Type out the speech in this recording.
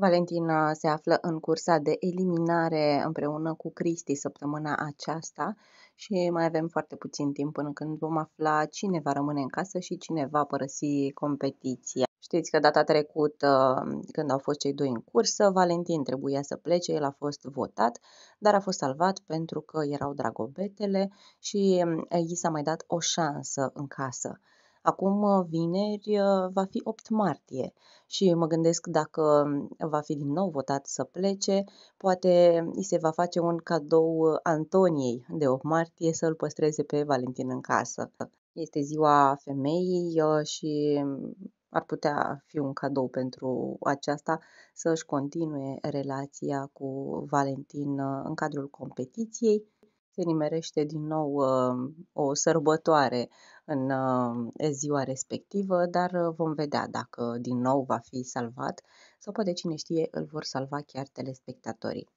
Valentina se află în cursa de eliminare împreună cu Cristi săptămâna aceasta și mai avem foarte puțin timp până când vom afla cine va rămâne în casă și cine va părăsi competiția. Știți că data trecută, când au fost cei doi în cursă, Valentin trebuia să plece, el a fost votat, dar a fost salvat pentru că erau dragobetele și i s-a mai dat o șansă în casă. Acum, uh, vineri, uh, va fi 8 martie și mă gândesc dacă mm, va fi din nou votat să plece, poate mm, îi se va face un cadou uh, Antoniei de 8 martie să-l păstreze pe Valentin în casă. Este ziua femeii și mm, ar putea fi un cadou pentru aceasta să își continue relația cu Valentin în cadrul competiției. Se nimerește din nou o sărbătoare în uh, ziua respectivă, dar uh, vom vedea dacă din nou va fi salvat sau poate cine știe îl vor salva chiar telespectatorii.